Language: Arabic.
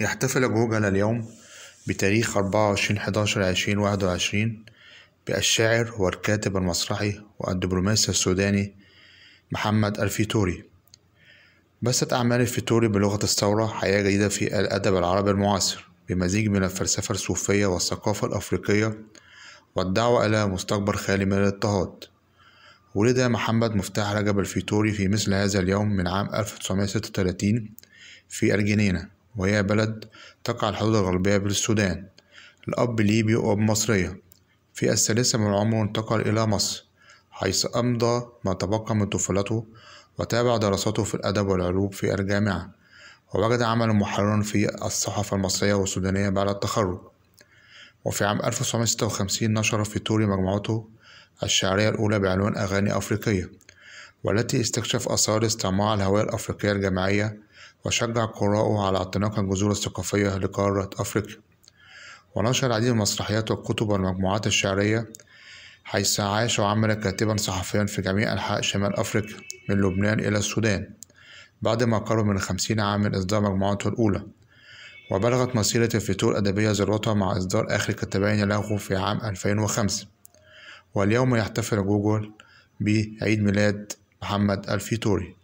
يحتفل جوجل اليوم بتاريخ أربعة وعشرين حداشر عشرين واحد وعشرين بالشاعر والكاتب المسرحي والدبلوماسي السوداني محمد الفيتوري بثت أعمال الفيتوري بلغة الثورة حياة جديدة في الأدب العربي المعاصر بمزيج من الفلسفة الصوفية والثقافة الأفريقية والدعوة إلى مستقبل خالي من الاضطهاد ولد محمد مفتاح رجب الفيتوري في مثل هذا اليوم من عام 1936 في الجنينة وهي بلد تقع على الحدود الغربية بالسودان الأب ليبي وأم مصرية في الثالثة من العمر انتقل إلى مصر حيث أمضى ما تبقى من طفولته وتابع دراساته في الأدب والعلوم في الجامعة ووجد عمل محررا في الصحف المصرية والسودانية بعد التخرج وفي عام 1956 نشر في توري مجموعته الشعرية الأولى بعنوان أغاني أفريقية والتي استكشف آثار استعمار الهوية الأفريقية الجماعية وشجع قراءه على اعتناق الجذور الثقافية لقارة أفريقيا ونشر العديد من المسرحيات والكتب والمجموعات الشعرية حيث عاش وعمل كاتبا صحفيا في جميع أنحاء شمال أفريقيا من لبنان إلى السودان بعد ما قرب من خمسين عام من إصدار مجموعته الأولى وبلغت مسيرة الفتور الأدبية ذروتها مع إصدار آخر كتابين له في عام 2005 واليوم يحتفل جوجل بعيد ميلاد محمد الفيتوري